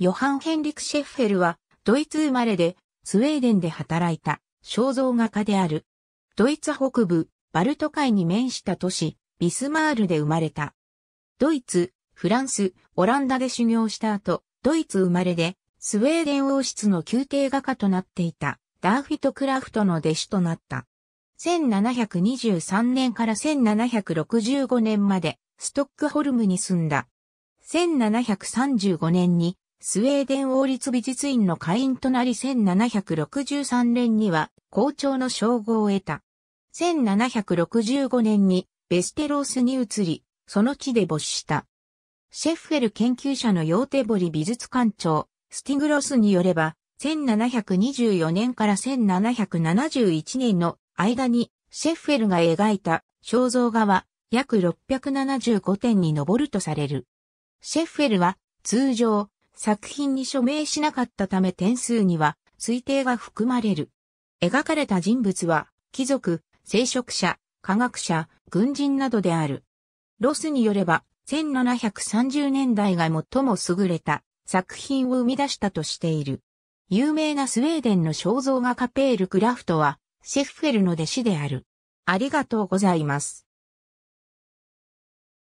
ヨハン・ヘンリク・シェッフェルは、ドイツ生まれで、スウェーデンで働いた、肖像画家である。ドイツ北部、バルト海に面した都市、ビスマールで生まれた。ドイツ、フランス、オランダで修行した後、ドイツ生まれで、スウェーデン王室の宮廷画家となっていた、ダーフィト・クラフトの弟子となった。1723年から1765年まで、ストックホルムに住んだ。1735年に、スウェーデン王立美術院の会員となり1763年には校長の称号を得た。1765年にベステロースに移り、その地で没した。シェッフェル研究者のヨーテボリ美術館長、スティグロスによれば、1724年から1771年の間に、シェッフェルが描いた肖像画は約675点に上るとされる。シェッフェルは通常作品に署名しなかったため点数には推定が含まれる。描かれた人物は、貴族、聖職者、科学者、軍人などである。ロスによれば、1730年代が最も優れた作品を生み出したとしている。有名なスウェーデンの肖像画カペール・クラフトは、シェフフェルの弟子である。ありがとうございます。